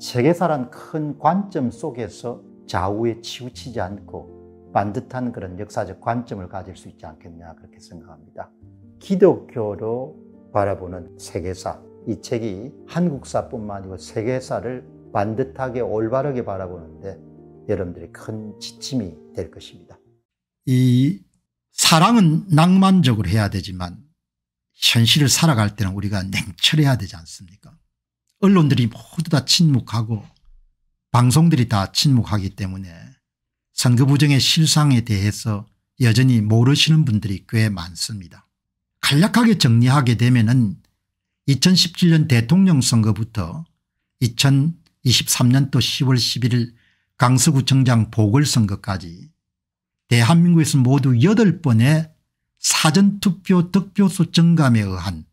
세계사란 큰 관점 속에서 좌우에 치우치지 않고 반듯한 그런 역사적 관점을 가질 수 있지 않겠냐 그렇게 생각합니다. 기독교로 바라보는 세계사 이 책이 한국사뿐만 아니고 세계사를 반듯하게 올바르게 바라보는데 여러분들이 큰 지침이 될 것입니다. 이 사랑은 낭만적으로 해야 되지만 현실을 살아갈 때는 우리가 냉철해야 되지 않습니까? 언론들이 모두 다 침묵하고 방송들이 다 침묵하기 때문에 선거 부정의 실상에 대해서 여전히 모르시는 분들이 꽤 많습니다. 간략하게 정리하게 되면 은 2017년 대통령 선거부터 2023년도 10월 11일 강서구청장 보궐선거까지 대한민국에서 모두 8번의 사전투표 득표수 증감에 의한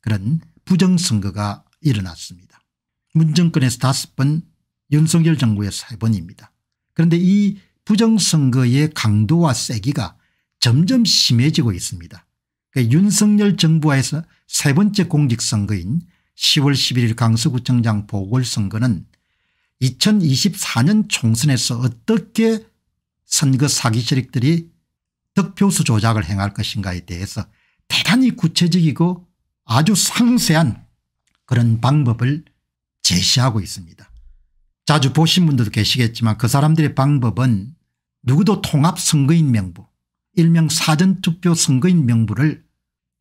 그런 부정선거가 일어났습니다. 문정권에서 다섯 번 윤석열 정부의 세 번입니다. 그런데 이 부정선거의 강도와 세기가 점점 심해지고 있습니다. 그 윤석열 정부와에서 세 번째 공직선거인 10월 11일 강서구청장 보궐선거는 2024년 총선에서 어떻게 선거 사기 세력들이 득표수 조작을 행할 것인가에 대해서 대단히 구체적이고 아주 상세한 그런 방법을 제시하고 있습니다. 자주 보신 분들도 계시겠지만 그 사람들의 방법은 누구도 통합 선거인 명부 일명 사전투표 선거인 명부를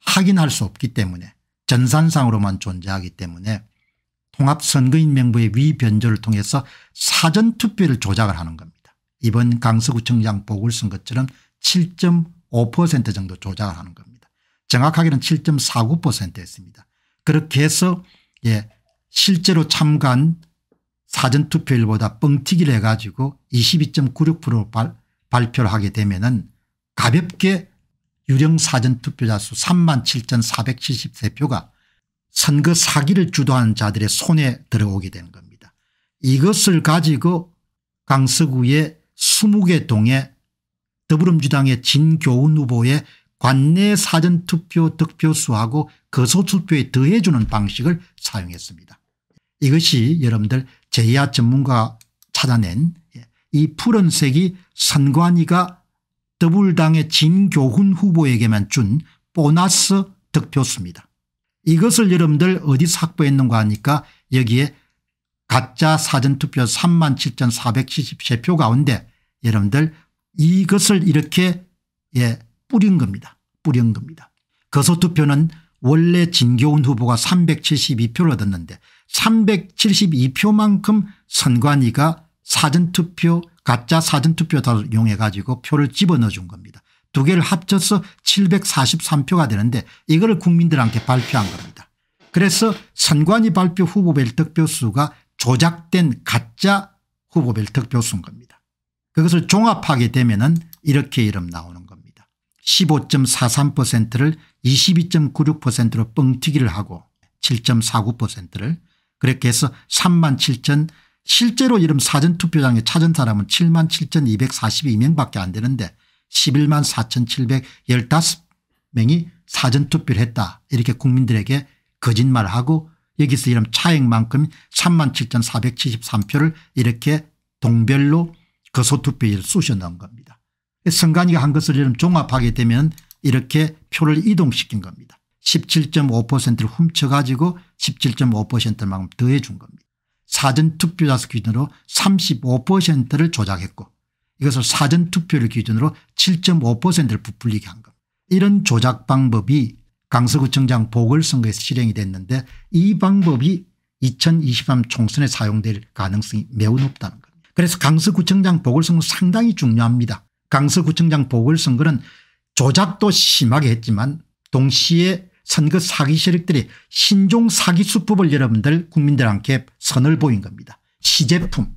확인할 수 없기 때문에 전산상으로만 존재하기 때문에 통합선거인 명부의 위변조를 통해서 사전투표를 조작을 하는 겁니다. 이번 강서구청장 보궐선거처럼 7.5% 정도 조작을 하는 겁니다. 정확하게는 7.49%였습니다. 그렇게 해서 예 실제로 참가한 사전투표일보다 뻥튀기를 해가지고 22.96% 발, 발표를 하게 되면 은 가볍게 유령 사전투표자 수 37,473표가 선거 사기를 주도하는 자들의 손에 들어오게 된 겁니다. 이것을 가지고 강서구의 20개 동에 더불어민주당의 진교훈 후보의 관내 사전투표 득표수하고 거소투표에 더해주는 방식을 사용했습니다. 이것이 여러분들 제야 전문가 찾아낸 예, 이 푸른색이 선관위가 더불당의 진교훈 후보에게만 준 보너스 득표수입니다. 이것을 여러분들 어디서 확보했는가 하니까 여기에 가짜 사전투표 37,473표 가운데 여러분들 이것을 이렇게 예 뿌린 겁니다. 뿌린 겁니다. 거소투표는 원래 진교훈 후보가 372표를 얻었는데 372표만큼 선관위가 사전투표 가짜 사전투표를 이용해 가지고 표를 집어넣어 준 겁니다. 두 개를 합쳐서 743표가 되는데 이걸 국민들한테 발표한 겁니다. 그래서 선관위 발표 후보별 득표수가 조작된 가짜 후보별 득표수인 겁니다. 그것을 종합하게 되면 은 이렇게 이름 나오는 15.43%를 22.96%로 뻥튀기를 하고 7.49%를 그렇게 해서 3만 7천 실제로 이름 사전투표장에 찾은 사람은 7만 7,242명밖에 안 되는데 11만 4,715명이 사전투표를 했다 이렇게 국민들에게 거짓말하고 을 여기서 이름 차액만큼 3만 7,473표를 이렇게 동별로 거소투표율 쑤셔 넣은 겁니다. 선관위가 한 것을 종합하게 되면 이렇게 표를 이동시킨 겁니다. 17.5%를 훔쳐가지고 17.5%만큼 더해 준 겁니다. 사전투표자수 기준으로 35%를 조작했고 이것을 사전투표를 기준으로 7.5%를 부풀리게 한 겁니다. 이런 조작 방법이 강서구청장 보궐선거에서 실행이 됐는데 이 방법이 2023 총선에 사용될 가능성이 매우 높다는 겁니다. 그래서 강서구청장 보궐선거 상당히 중요합니다. 강서구청장 보궐선거는 조작도 심하게 했지만 동시에 선거 사기 세력들이 신종 사기 수법을 여러분들 국민들한테 선을 보인 겁니다. 시제품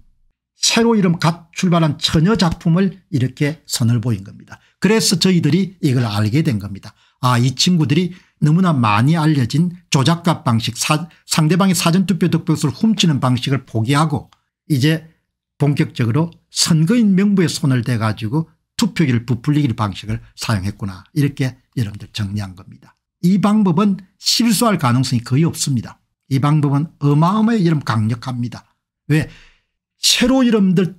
새로 이름 갓 출발한 처녀 작품을 이렇게 선을 보인 겁니다. 그래서 저희들이 이걸 알게 된 겁니다. 아 이 친구들이 너무나 많이 알려진 조작값 방식 사, 상대방의 사전투표 득표수를 훔치는 방식을 포기하고 이제 본격적으로 선거인 명부에 손을 대가지고 투표기를 부풀리기 방식을 사용했구나 이렇게 여러분들 정리한 겁니다. 이 방법은 실수할 가능성이 거의 없습니다. 이 방법은 어마어마히 이름 강력합니다. 왜 새로 여러분들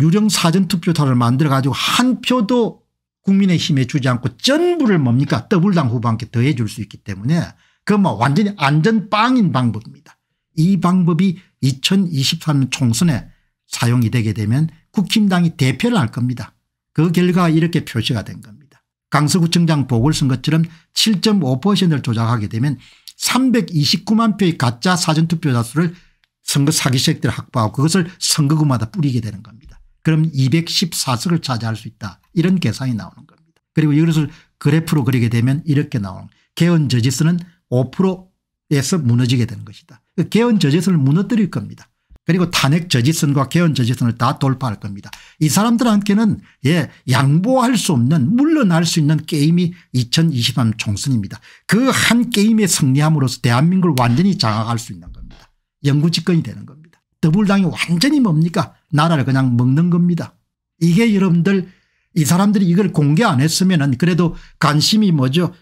유령 사전투표타를 만들어 가지고 한 표도 국민의힘에 주지 않고 전부를 뭡니까 더블당 후보한테 더해 줄 수 있기 때문에 그뭐 완전히 안전빵인 방법입니다. 이 방법이 2023년 총선에 사용이 되게 되면 국힘당이 대표를 할 겁니다. 그 결과 이렇게 표시가 된 겁니다. 강서구청장 보궐선거처럼 7.5%를 조작하게 되면 329만 표의 가짜 사전투표자 수를 선거 사기색들 확보하고 그것을 선거구마다 뿌리게 되는 겁니다. 그럼 214석을 차지할 수 있다 이런 계산이 나오는 겁니다. 그리고 이것을 그래프로 그리게 되면 이렇게 나오는 개헌 저지수는 5%에서 무너지게 되는 것이다. 그 개헌 저지수를 무너뜨릴 겁니다. 그리고 탄핵 저지선과 개헌 저지선을 다 돌파할 겁니다. 이 사람들한테는 예 양보할 수 없는 물러날 수 있는 게임이 2023 총선입니다. 그 한게임에 승리함으로써 대한민국을 완전히 장악할 수 있는 겁니다. 영구 집권이 되는 겁니다. 더불당이 완전히 뭡니까 나라를 그냥 먹는 겁니다. 이게 여러분들 이 사람들이 이걸 공개 안 했으면 은 그래도 관심이 뭐죠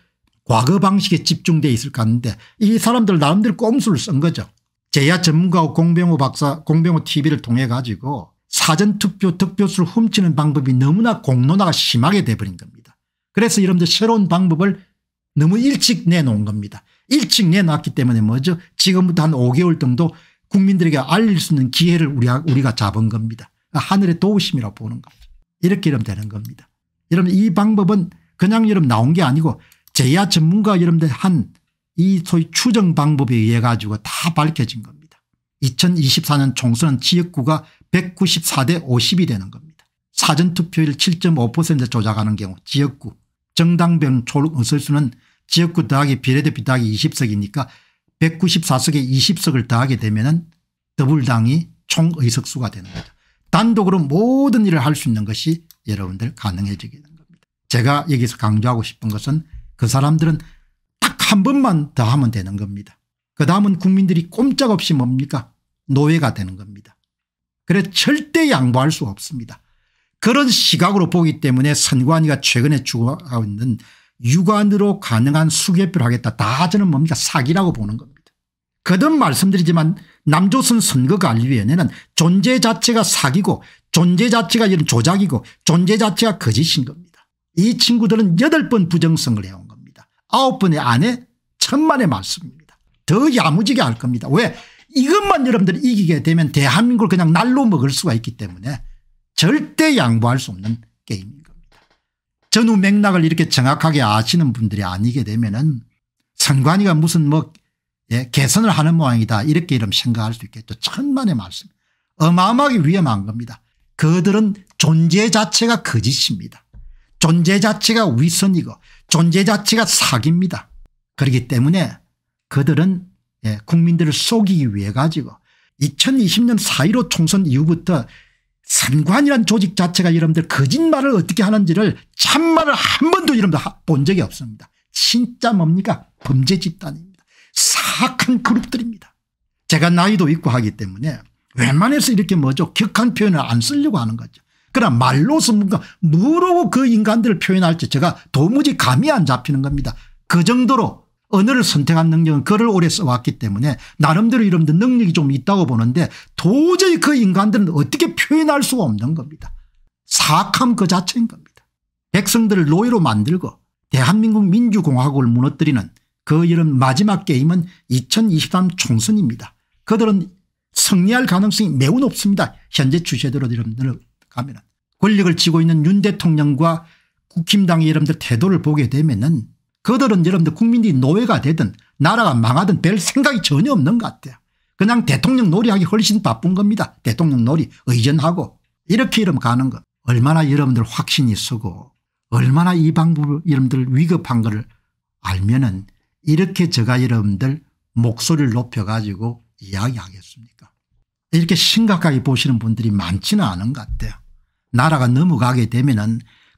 과거 방식에 집중돼 있을 것 같은데 이 사람들 나름대로 꼼수를 쓴 거죠. 제야 전문가호 공병호 박사 공병호 tv를 통해 가지고 사전투표 득표수를 훔치는 방법이 너무나 공론화가 심하게 돼버린 겁니다. 그래서 여러분들 새로운 방법을 너무 일찍 내놓은 겁니다. 일찍 내놨기 때문에 뭐죠 지금부터 한 5개월 정도 국민들에게 알릴 수 있는 기회를 우리가, 우리가 잡은 겁니다. 하늘의 도우심이라고 보는 거죠. 이렇게 이러면 되는 겁니다. 여러분 이 방법은 그냥 여러분 나온 게 아니고 제야 전문가 여러분들 한이 소위 추정 방법에 의해 가지고 다 밝혀진 겁니다. 2024년 총선은 지역구가 194대 50이 되는 겁니다. 사전투표율 7.5% 조작하는 경우 지역구 정당병 초록 의석수는 지역구 더하기 비례대표 더하기 20석이니까 194석에 20석을 더하게 되면 은 더불당이 총 의석수가 되는 겁니다. 단독으로 모든 일을 할 수 있는 것이 여러분들 가능해지게 되는 겁니다. 제가 여기서 강조하고 싶은 것은 그 사람들은 한 번만 더 하면 되는 겁니다. 그 다음은 국민들이 꼼짝없이 뭡니까 노예가 되는 겁니다. 그래 절대 양보할 수가 없습니다. 그런 시각으로 보기 때문에 선관위가 최근에 주고하고 있는 육안으로 가능한 수개표를 하겠다. 다 저는 뭡니까 사기라고 보는 겁니다. 거듭 말씀드리지만 남조선 선거관리위원회는 존재 자체가 사기고 존재 자체가 이런 조작이고 존재 자체가 거짓인 겁니다. 이 친구들은 8번 부정성을 해온 아홉 번의 안에 천만의 말씀니다더 야무지게 할 겁니다. 왜? 이것만 여러분들이 이기게 되면 대한민국을 그냥 날로 먹을 수가 있기 때문에 절대 양보할 수 없는 게임인 겁니다. 전후 맥락을 이렇게 정확하게 아시는 분들이 아니게 되면은 선관위가 무슨 뭐 예, 개선을 하는 모양이다 이렇게 이름 생각할 수 있겠죠. 천만의 말씀. 어마어마하게 위험한 겁니다. 그들은 존재 자체가 거짓입니다. 존재 자체가 위선이고 존재 자체가 사기입니다. 그렇기 때문에 그들은 예, 국민들을 속이기 위해 가지고 2020년 4.15 총선 이후부터 선관이란 조직 자체가 여러분들 거짓말을 어떻게 하는지를 참말을 한 번도 여러분들 본 적이 없습니다. 진짜 뭡니까 범죄 집단입니다. 사악한 그룹들입니다. 제가 나이도 있고 하기 때문에 웬만해서 이렇게 뭐죠 격한 표현을 안 쓰려고 하는 거죠. 그러나 말로서 뭔가 뭐로 그 인간들을 표현할지 제가 도무지 감이 안 잡히는 겁니다. 그 정도로 언어를 선택한 능력은 글을 오래 써왔기 때문에 나름대로 이런 능력이 좀 있다고 보는데 도저히 그 인간들은 어떻게 표현할 수가 없는 겁니다. 사악함 그 자체인 겁니다. 백성들을 노예로 만들고 대한민국 민주공화국을 무너뜨리는 그 이런 마지막 게임은 2023 총선입니다. 그들은 승리할 가능성이 매우 높습니다. 현재 주제대로 이런 분들 하면 권력을 쥐고 있는 윤 대통령과 국힘당의 여러분들 태도를 보게 되면은 그들은 여러분들 국민들이 노예가 되든 나라가 망하든 별 생각이 전혀 없는 것 같아요. 그냥 대통령 놀이하기 훨씬 바쁜 겁니다. 대통령 놀이 의전하고 이렇게 이러면 가는 거 얼마나 여러분들 확신이 쓰고 얼마나 이 방법을 여러분들 위급한 거를 알면은 이렇게 제가 여러분들 목소리를 높여가지고 이야기하겠습니까 이렇게 심각하게 보시는 분들이 많지는 않은 것 같아요. 나라가 넘어가게 되면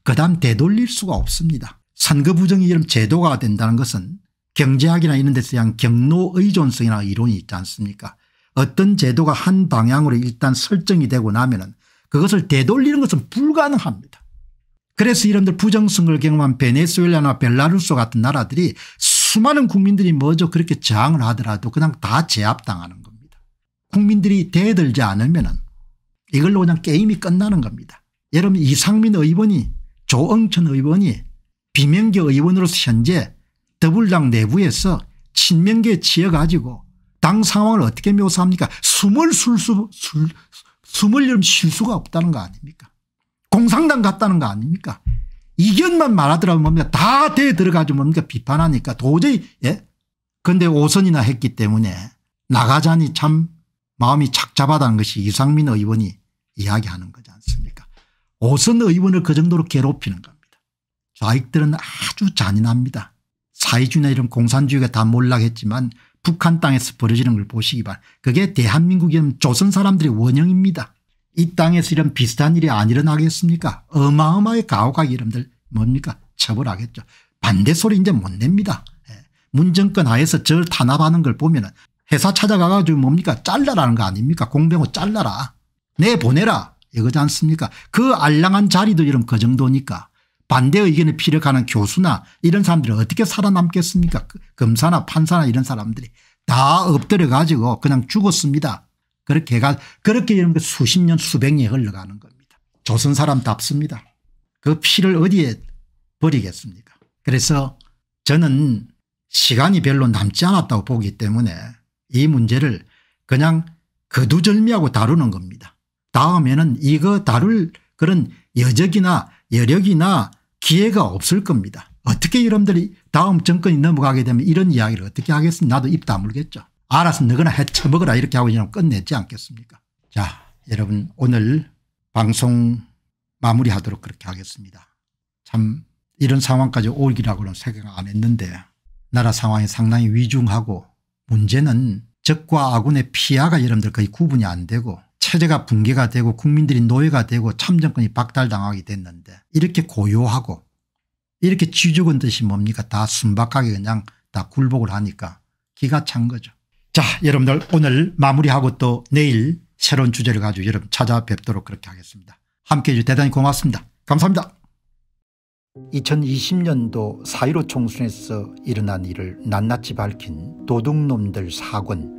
은그 다음 되돌릴 수가 없습니다. 선거부정이 이런 제도가 된다는 것은 경제학이나 이런 데서 양 경로의존성이나 이론이 있지 않습니까 어떤 제도가 한 방향으로 일단 설정이 되고 나면 은 그것을 되돌리는 것은 불가능합니다. 그래서 이런들 부정성을 경험한 베네수엘라나 벨라루스 같은 나라들이 수많은 국민들이 먼저 그렇게 저항을 하더라도 그냥 다 제압당하는 겁니다. 국민들이 대들지 않으면 이걸로 그냥 게임이 끝나는 겁니다. 여러분 이상민 의원이 조응천 의원이 비명계 의원으로서 현재 더불당 내부에서 친명계에 치여가지고 당 상황을 어떻게 묘사합니까 숨을 쉴 수, 술, 숨을 쉴 수가 없다는 거 아닙니까 공상당 같다는 거 아닙니까 이견만 말하더라면 뭡니까 다 대에 들어가지고 뭡니까 비판하니까 도저히 예 근데 오선이나 했기 때문에 나가자니 참 마음이 착잡하다는 것이 이상민 의원이 이야기하는 거지 않습니까 오선 의원을 그 정도로 괴롭히는 겁니다. 좌익들은 아주 잔인합니다. 사회주의나 이런 공산주의가 다 몰락했지만 북한 땅에서 벌어지는 걸 보시기 바랍니다. 그게 대한민국이면 조선 사람들의 원형입니다. 이 땅에서 이런 비슷한 일이 안 일어나겠습니까 어마어마하게 가혹하게 이름들 뭡니까 처벌하겠죠. 반대 소리 이제 못 냅니다. 예. 문정권 하에서 저절 탄압하는 걸 보면 회사 찾아가가지고 뭡니까 잘라라는 거 아닙니까 공병호 잘라라 내보내라 이거지 않습니까 그알랑한 자리도 이름 그 정도니까 반대 의견에 피력하는 교수나 이런 사람들이 어떻게 살아남겠습니까 그 검사나 판사나 이런 사람들이 다 엎드려 가지고 그냥 죽었습니다 그렇게 가 그렇게 되는 게 수십 년 수백 년이 흘러가는 겁니다 조선 사람답습니다 그 피를 어디에 버리겠습니까 그래서 저는 시간이 별로 남지 않았다고 보기 때문에 이 문제를 그냥 거두절미하고 다루는 겁니다. 다음에는 이거 다룰 그런 여적이나 여력이나 기회가 없을 겁니다. 어떻게 여러분들이 다음 정권이 넘어가게 되면 이런 이야기를 어떻게 하겠습니까 나도 입 다물겠죠. 알아서 너거나 해쳐먹어라 이렇게 하고 그냥 끝내지 않겠습니까 자 여러분 오늘 방송 마무리하도록 그렇게 하겠습니다. 참 이런 상황까지 올기라고는 생각 안 했는데 나라 상황이 상당히 위중하고 문제는 적과 아군의 피하가 여러분들 거의 구분이 안 되고 체제가 붕괴가 되고 국민들이 노예가 되고 참정권이 박탈당하게 됐는데 이렇게 고요하고 이렇게 쥐죽은 듯이 뭡니까 다 순박하게 그냥 다 굴복을 하니까 기가 찬 거죠. 자 여러분들 오늘 마무리하고 또 내일 새로운 주제를 가지고 여러분 찾아뵙도록 그렇게 하겠습니다. 함께해 주셔서 대단히 고맙습니다. 감사합니다. 2020년도 4.15 총선에서 일어난 일을 낱낱이 밝힌 도둑놈들 사건